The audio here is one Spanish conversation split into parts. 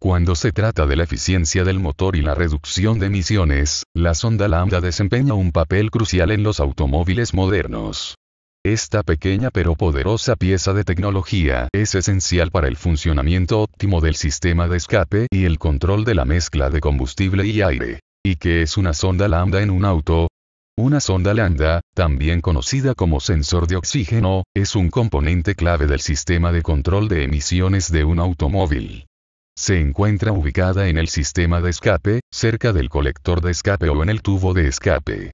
Cuando se trata de la eficiencia del motor y la reducción de emisiones, la sonda lambda desempeña un papel crucial en los automóviles modernos. Esta pequeña pero poderosa pieza de tecnología es esencial para el funcionamiento óptimo del sistema de escape y el control de la mezcla de combustible y aire. ¿Y qué es una sonda lambda en un auto? Una sonda lambda, también conocida como sensor de oxígeno, es un componente clave del sistema de control de emisiones de un automóvil. Se encuentra ubicada en el sistema de escape, cerca del colector de escape o en el tubo de escape.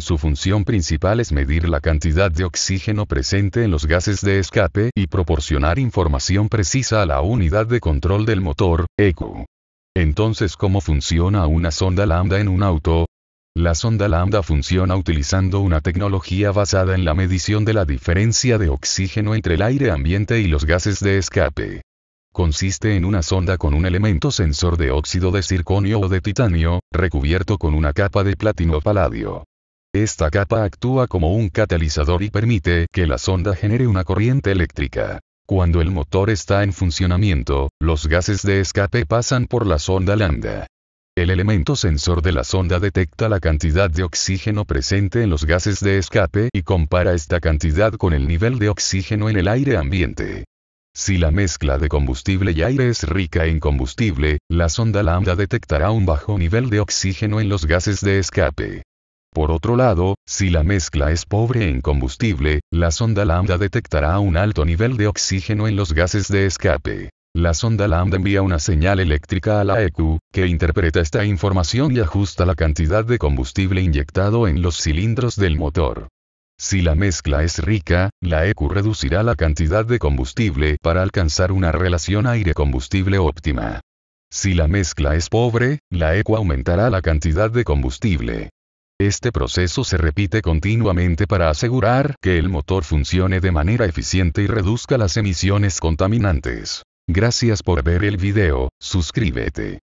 Su función principal es medir la cantidad de oxígeno presente en los gases de escape y proporcionar información precisa a la unidad de control del motor, ECU. Entonces, ¿cómo funciona una sonda lambda en un auto? La sonda lambda funciona utilizando una tecnología basada en la medición de la diferencia de oxígeno entre el aire ambiente y los gases de escape consiste en una sonda con un elemento sensor de óxido de circonio o de titanio, recubierto con una capa de platino paladio. Esta capa actúa como un catalizador y permite que la sonda genere una corriente eléctrica. Cuando el motor está en funcionamiento, los gases de escape pasan por la sonda lambda. El elemento sensor de la sonda detecta la cantidad de oxígeno presente en los gases de escape y compara esta cantidad con el nivel de oxígeno en el aire ambiente. Si la mezcla de combustible y aire es rica en combustible, la sonda lambda detectará un bajo nivel de oxígeno en los gases de escape. Por otro lado, si la mezcla es pobre en combustible, la sonda lambda detectará un alto nivel de oxígeno en los gases de escape. La sonda lambda envía una señal eléctrica a la EQ, que interpreta esta información y ajusta la cantidad de combustible inyectado en los cilindros del motor. Si la mezcla es rica, la EQ reducirá la cantidad de combustible para alcanzar una relación aire-combustible óptima. Si la mezcla es pobre, la ECU aumentará la cantidad de combustible. Este proceso se repite continuamente para asegurar que el motor funcione de manera eficiente y reduzca las emisiones contaminantes. Gracias por ver el video, suscríbete.